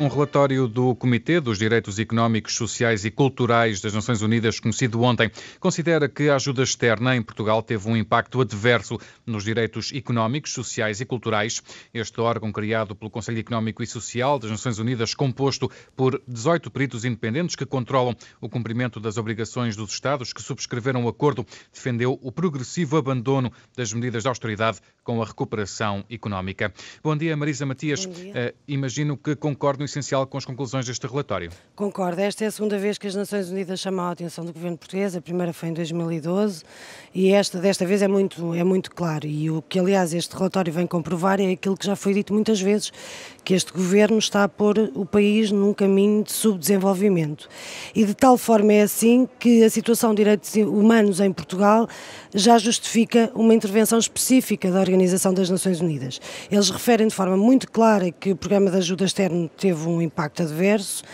Um relatório do Comitê dos Direitos Económicos, Sociais e Culturais das Nações Unidas, conhecido ontem, considera que a ajuda externa em Portugal teve um impacto adverso nos direitos económicos, sociais e culturais. Este órgão, criado pelo Conselho Económico e Social das Nações Unidas, composto por 18 peritos independentes que controlam o cumprimento das obrigações dos Estados que subscreveram o acordo, defendeu o progressivo abandono das medidas de austeridade com a recuperação económica. Bom dia, Marisa Matias. Dia. Uh, imagino que concordo no essencial com as conclusões deste relatório. Concordo. Esta é a segunda vez que as Nações Unidas chamam a atenção do governo português. A primeira foi em 2012 e esta desta vez é muito é muito claro. E o que aliás este relatório vem comprovar é aquilo que já foi dito muitas vezes, que este governo está a pôr o país num caminho de subdesenvolvimento. E de tal forma é assim que a situação de direitos humanos em Portugal já justifica uma intervenção específica da organização Organização das Nações Unidas. Eles referem de forma muito clara que o programa de ajuda externa teve um impacto adverso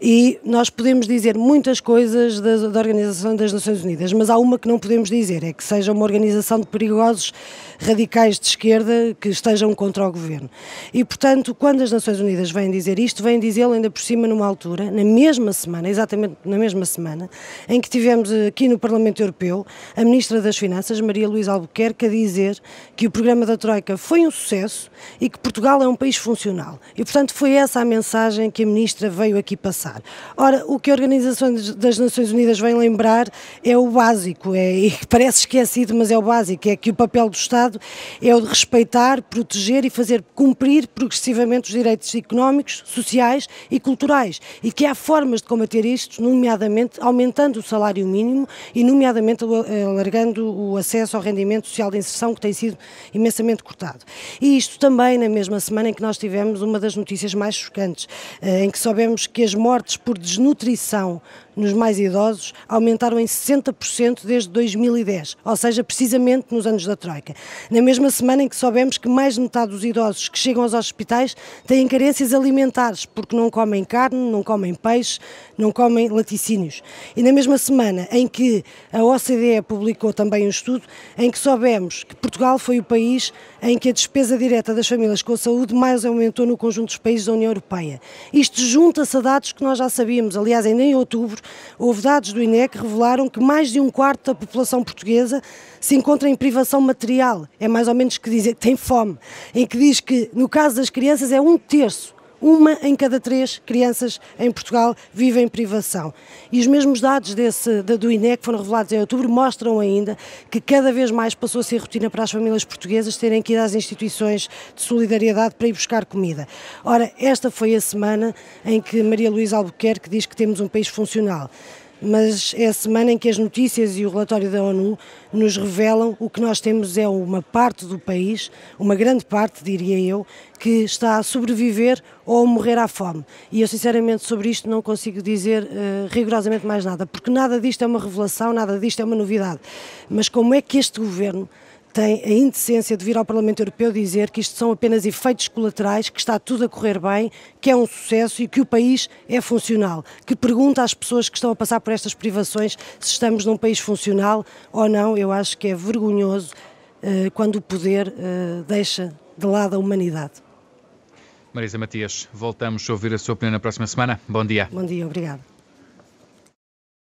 e nós podemos dizer muitas coisas da, da Organização das Nações Unidas, mas há uma que não podemos dizer, é que seja uma organização de perigosos radicais de esquerda que estejam contra o governo. E, portanto, quando as Nações Unidas vêm dizer isto, vêm dizê-lo ainda por cima numa altura, na mesma semana, exatamente na mesma semana, em que tivemos aqui no Parlamento Europeu a Ministra das Finanças, Maria Luísa Albuquerque, a dizer que o programa programa da Troika foi um sucesso e que Portugal é um país funcional. E, portanto, foi essa a mensagem que a Ministra veio aqui passar. Ora, o que a Organização das Nações Unidas vem lembrar é o básico, é, e parece esquecido, mas é o básico, é que o papel do Estado é o de respeitar, proteger e fazer cumprir progressivamente os direitos económicos, sociais e culturais. E que há formas de combater isto, nomeadamente aumentando o salário mínimo e, nomeadamente, eh, alargando o acesso ao rendimento social de inserção, que tem sido imensamente imensamente cortado. E isto também na mesma semana em que nós tivemos uma das notícias mais chocantes, eh, em que soubemos que as mortes por desnutrição nos mais idosos aumentaram em 60% desde 2010, ou seja, precisamente nos anos da Troika. Na mesma semana em que soubemos que mais de metade dos idosos que chegam aos hospitais têm carências alimentares, porque não comem carne, não comem peixe, não comem laticínios. E na mesma semana em que a OCDE publicou também um estudo em que soubemos que Portugal foi o país país em que a despesa direta das famílias com a saúde mais aumentou no conjunto dos países da União Europeia. Isto junta-se a dados que nós já sabíamos. Aliás, ainda em outubro, houve dados do INE que revelaram que mais de um quarto da população portuguesa se encontra em privação material. É mais ou menos que dizem tem fome. Em que diz que, no caso das crianças, é um terço uma em cada três crianças em Portugal vive em privação. E os mesmos dados desse, da, do INE que foram revelados em outubro mostram ainda que cada vez mais passou a ser rotina para as famílias portuguesas terem que ir às instituições de solidariedade para ir buscar comida. Ora, esta foi a semana em que Maria Luísa Albuquerque diz que temos um país funcional mas é a semana em que as notícias e o relatório da ONU nos revelam o que nós temos é uma parte do país, uma grande parte, diria eu, que está a sobreviver ou a morrer à fome. E eu, sinceramente, sobre isto não consigo dizer uh, rigorosamente mais nada, porque nada disto é uma revelação, nada disto é uma novidade. Mas como é que este governo tem a indecência de vir ao Parlamento Europeu dizer que isto são apenas efeitos colaterais, que está tudo a correr bem, que é um sucesso e que o país é funcional. Que pergunta às pessoas que estão a passar por estas privações se estamos num país funcional ou não. Eu acho que é vergonhoso uh, quando o poder uh, deixa de lado a humanidade. Marisa Matias, voltamos a ouvir a sua opinião na próxima semana. Bom dia. Bom dia, obrigado.